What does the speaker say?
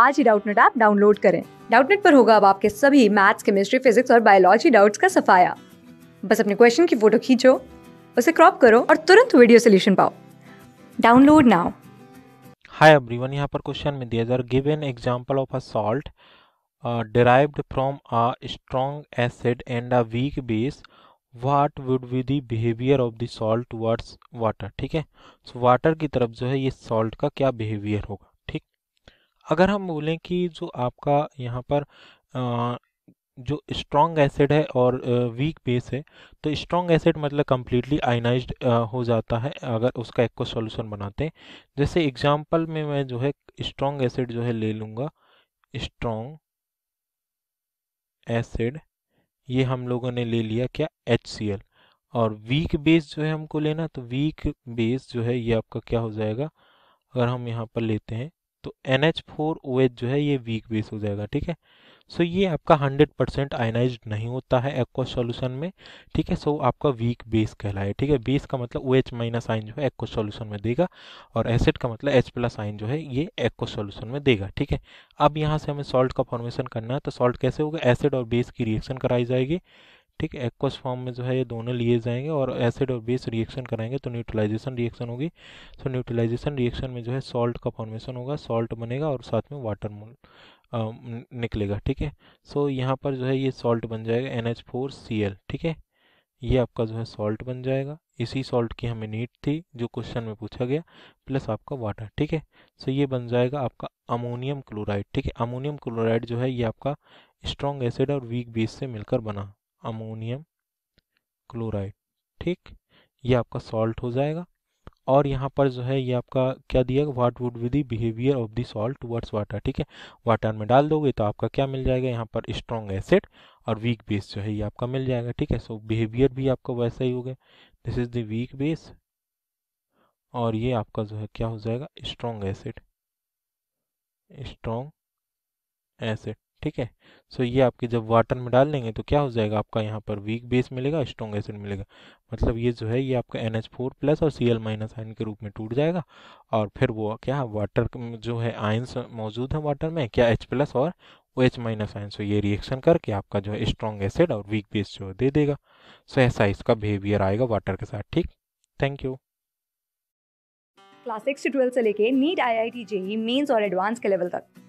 आज ही Doubtnut app download करें डाउटनेट पर होगा अब आपके सभी मैथ्स केमिस्ट्री फिजिक्स और बायोलॉजी डाउट्स का सफाया बस अपने क्वेश्चन की फोटो खींचो उसे क्रॉप करो और तुरंत वीडियो सोल्यूशन पाओ डाउनलोड नाउ हाय एवरीवन यहाँ पर क्वेश्चन में दिया जा give an example of a salt derived from a strong acid and a weak base what would be the behaviour of the salt towards water ठीक है so water की तरफ जो है ये सॉल्ट का क्या बिहेवियर होगा अगर हम बोलें कि जो आपका यहाँ पर जो स्ट्रॉन्ग एसिड है और वीक बेस है तो स्ट्रॉन्ग एसिड मतलब कम्प्लीटली आइनाइज्ड हो जाता है अगर उसका एक को सोल्यूशन बनाते हैं जैसे एग्जांपल में मैं जो है स्ट्रॉन्ग एसिड जो है ले लूँगा स्ट्रॉन्ग एसिड ये हम लोगों ने ले लिया क्या एच और वीक बेस जो है हमको लेना तो वीक बेस जो है ये आपका क्या हो जाएगा अगर हम यहाँ पर लेते हैं तो N H four O H जो है ये वीक बेस हो जाएगा ठीक है सो so, ये आपका 100% परसेंट आयनाइज नहीं होता है एक्व सॉल्यूशन में ठीक है सो so, आपका वीक बेस कहलाए ठीक है बेस का मतलब ओ एच माइनस आइन जो है एक्व सॉल्यूशन में देगा और एसिड का मतलब एच प्लस आइन जो है ये एक्व सॉल्यूशन में देगा ठीक है अब यहाँ से हमें सॉल्ट का फॉर्मेशन करना है तो सॉल्ट कैसे होगा एसिड और बेस की रिएक्शन कराई जाएगी ठीक है एक्वस फॉर्म में जो है ये दोनों लिए जाएंगे और एसिड और बेस रिएक्शन कराएंगे तो न्यूट्रलाइजेशन रिएक्शन होगी सो न्यूट्रलाइजेशन रिएक्शन में जो है सॉल्ट का फॉर्मेशन होगा सॉल्ट बनेगा और साथ में वाटर मोल निकलेगा ठीक है सो यहाँ पर जो है ये सॉल्ट बन जाएगा N H four C L ठीक है ये आपका जो है सॉल्ट बन जाएगा इसी सॉल्ट की हमें नीट थी जो क्वेश्चन में पूछा गया प्लस आपका वाटर ठीक है सो ये बन जाएगा आपका अमोनियम क्लोराइड ठीक है अमोनियम क्लोराइड जो है ये आपका स्ट्रॉन्ग एसिड और वीक बेस से मिलकर बना अमोनियम क्लोराइड ठीक ये आपका सॉल्ट हो जाएगा और यहाँ पर जो है ये आपका क्या दिया what would with the behaviour of the salt towards water ठीक है वाटर में डाल दोगे तो आपका क्या मिल जाएगा यहाँ पर स्ट्रॉन्ग एसिड और वीक बेस जो है ये आपका मिल जाएगा ठीक है सो बिहेवियर भी आपका वैसा ही हो गया दिस इज दीक बेस और ये आपका जो है क्या हो जाएगा स्ट्रॉन्ग एसिड स्ट्रॉन्ग एसिड ठीक है सो ये आपके जब वाटर में डाल देंगे तो क्या हो जाएगा आपका यहाँ पर वीक बेस मिलेगा स्ट्रॉन्ग एसिड मिलेगा मतलब ये जो है ये आपका एन एच फोर प्लस और सी एल माइनस आयन के रूप में टूट जाएगा और फिर वो क्या वाटर जो है आयन्स मौजूद है वाटर में क्या एच प्लस और O H minus ion so ये रिएक्शन करके आपका जो है स्ट्रॉन्ग एसिड और वीक बेस जो दे देगा सो ऐसा इसका बिहेवियर आएगा वाटर के साथ ठीक थैंक यू क्लास सिक्स से ट्वेल्थ से लेके NEET I I T JEE Mains और एडवांस के लेवल तक